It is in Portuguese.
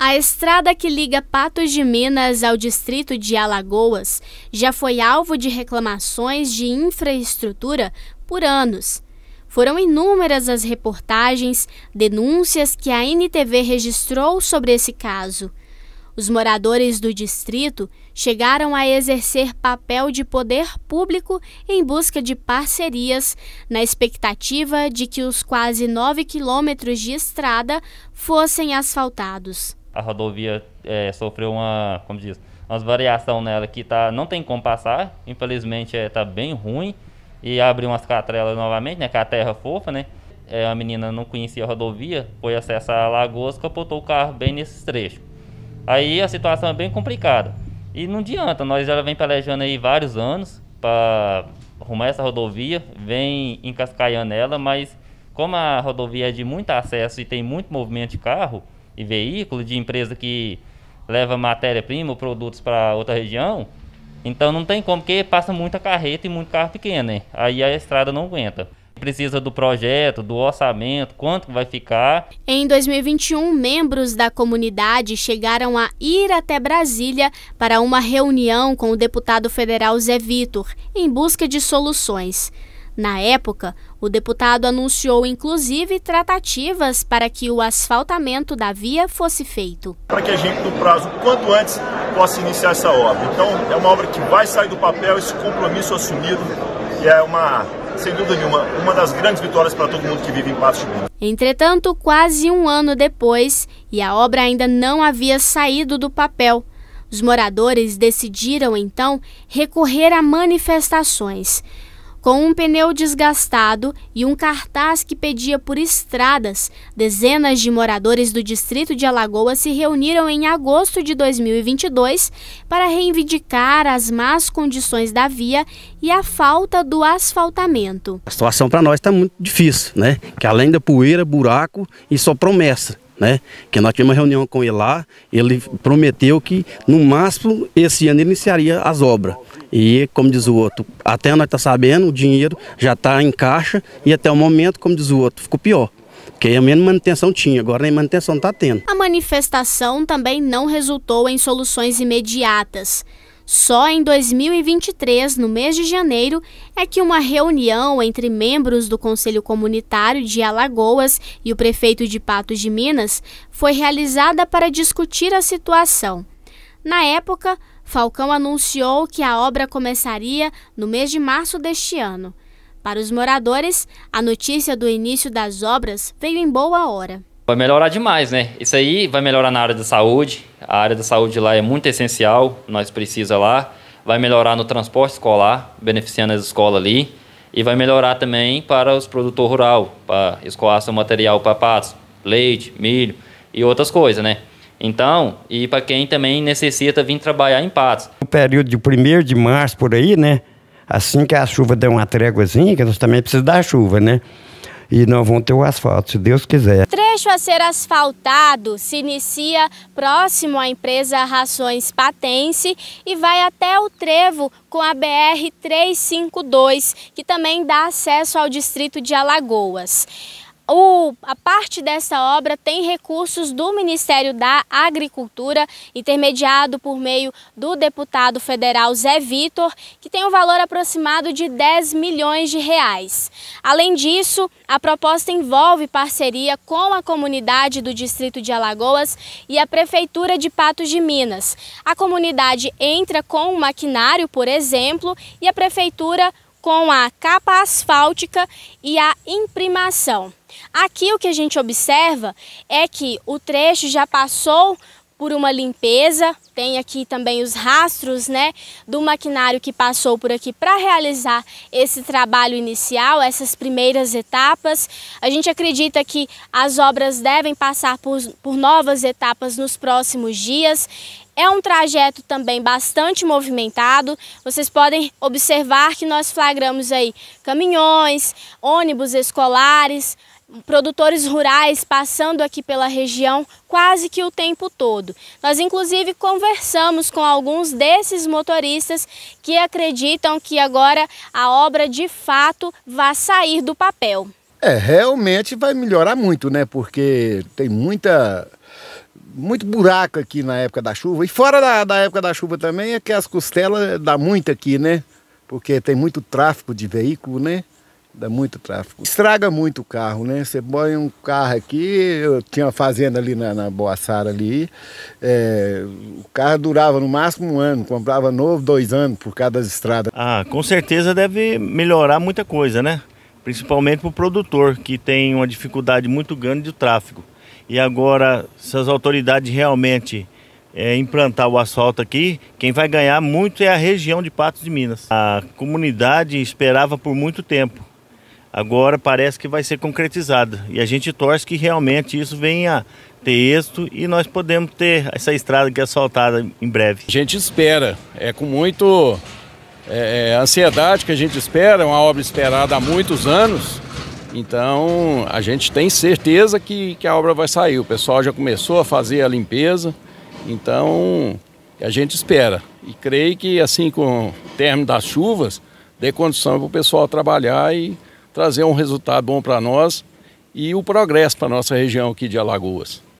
A estrada que liga Patos de Minas ao distrito de Alagoas já foi alvo de reclamações de infraestrutura por anos. Foram inúmeras as reportagens, denúncias que a NTV registrou sobre esse caso. Os moradores do distrito chegaram a exercer papel de poder público em busca de parcerias, na expectativa de que os quase 9 quilômetros de estrada fossem asfaltados a rodovia é, sofreu uma, como diz, umas variação nela que tá, não tem como passar, infelizmente está é, tá bem ruim e abriu umas catrelas novamente, né, com é a terra fofa, né? É, a menina não conhecia a rodovia, foi acessar a e capotou o carro bem nesses trechos. Aí a situação é bem complicada. E não adianta, nós já vem pelejando aí vários anos para arrumar essa rodovia, vem encascaiando ela, mas como a rodovia é de muito acesso e tem muito movimento de carro, e veículo, de empresa que leva matéria-prima ou produtos para outra região. Então não tem como, porque passa muita carreta e muito carro pequeno, né? Aí a estrada não aguenta precisa do projeto, do orçamento, quanto vai ficar. Em 2021, membros da comunidade chegaram a ir até Brasília para uma reunião com o deputado federal Zé Vitor, em busca de soluções. Na época, o deputado anunciou inclusive tratativas para que o asfaltamento da via fosse feito. Para que a gente, no prazo quanto antes, possa iniciar essa obra. Então, é uma obra que vai sair do papel, esse compromisso assumido, e é uma sem dúvida nenhuma, uma das grandes vitórias para todo mundo que vive em Patos de Minas. Entretanto, quase um ano depois, e a obra ainda não havia saído do papel, os moradores decidiram então recorrer a manifestações. Com um pneu desgastado e um cartaz que pedia por estradas, dezenas de moradores do distrito de Alagoas se reuniram em agosto de 2022 para reivindicar as más condições da via e a falta do asfaltamento. A situação para nós está muito difícil, né? Que além da poeira, buraco e só promessa. Né? Que nós tivemos uma reunião com ele lá, ele prometeu que no máximo esse ano ele iniciaria as obras. E, como diz o outro, até nós tá sabendo, o dinheiro já está em caixa e até o momento, como diz o outro, ficou pior. Porque a menos manutenção tinha, agora nem manutenção está tendo. A manifestação também não resultou em soluções imediatas. Só em 2023, no mês de janeiro, é que uma reunião entre membros do Conselho Comunitário de Alagoas e o prefeito de Patos de Minas foi realizada para discutir a situação. Na época, Falcão anunciou que a obra começaria no mês de março deste ano. Para os moradores, a notícia do início das obras veio em boa hora. Vai melhorar demais, né? Isso aí vai melhorar na área da saúde. A área da saúde lá é muito essencial, nós precisa lá. Vai melhorar no transporte escolar, beneficiando as escolas ali. E vai melhorar também para os produtores rurais, para escoar seu material para patos, leite, milho e outras coisas, né? Então, e para quem também necessita vir trabalhar em Patos. No período de 1 de março por aí, né? Assim que a chuva der uma tréguazinha, que nós também precisamos da chuva, né? e nós vamos ter o asfalto, se Deus quiser. O trecho a ser asfaltado se inicia próximo à empresa Rações Patense e vai até o trevo com a BR 352, que também dá acesso ao distrito de Alagoas. O, a parte dessa obra tem recursos do Ministério da Agricultura, intermediado por meio do deputado federal Zé Vitor, que tem um valor aproximado de 10 milhões de reais. Além disso, a proposta envolve parceria com a comunidade do Distrito de Alagoas e a Prefeitura de Patos de Minas. A comunidade entra com um maquinário, por exemplo, e a Prefeitura com a capa asfáltica e a imprimação. Aqui o que a gente observa é que o trecho já passou por uma limpeza, tem aqui também os rastros né, do maquinário que passou por aqui para realizar esse trabalho inicial, essas primeiras etapas. A gente acredita que as obras devem passar por, por novas etapas nos próximos dias. É um trajeto também bastante movimentado. Vocês podem observar que nós flagramos aí caminhões, ônibus escolares, produtores rurais passando aqui pela região quase que o tempo todo. Nós inclusive conversamos com alguns desses motoristas que acreditam que agora a obra de fato vai sair do papel. É, realmente vai melhorar muito, né? Porque tem muita muito buraco aqui na época da chuva. E fora da, da época da chuva também é que as costelas dá muito aqui, né? Porque tem muito tráfego de veículo, né? Dá muito tráfego. Estraga muito o carro, né? Você põe um carro aqui, eu tinha uma fazenda ali na, na Boaçara ali. É, o carro durava no máximo um ano, comprava novo dois anos por cada estrada. Ah, com certeza deve melhorar muita coisa, né? Principalmente para o produtor, que tem uma dificuldade muito grande de tráfego. E agora, se as autoridades realmente é, implantar o asfalto aqui, quem vai ganhar muito é a região de Patos de Minas. A comunidade esperava por muito tempo agora parece que vai ser concretizado E a gente torce que realmente isso venha ter êxito e nós podemos ter essa estrada que é assaltada em breve. A gente espera, é com muito é, é ansiedade que a gente espera, é uma obra esperada há muitos anos. Então a gente tem certeza que, que a obra vai sair. O pessoal já começou a fazer a limpeza, então a gente espera. E creio que assim com o término das chuvas, dê condição para o pessoal trabalhar e trazer um resultado bom para nós e o progresso para a nossa região aqui de Alagoas.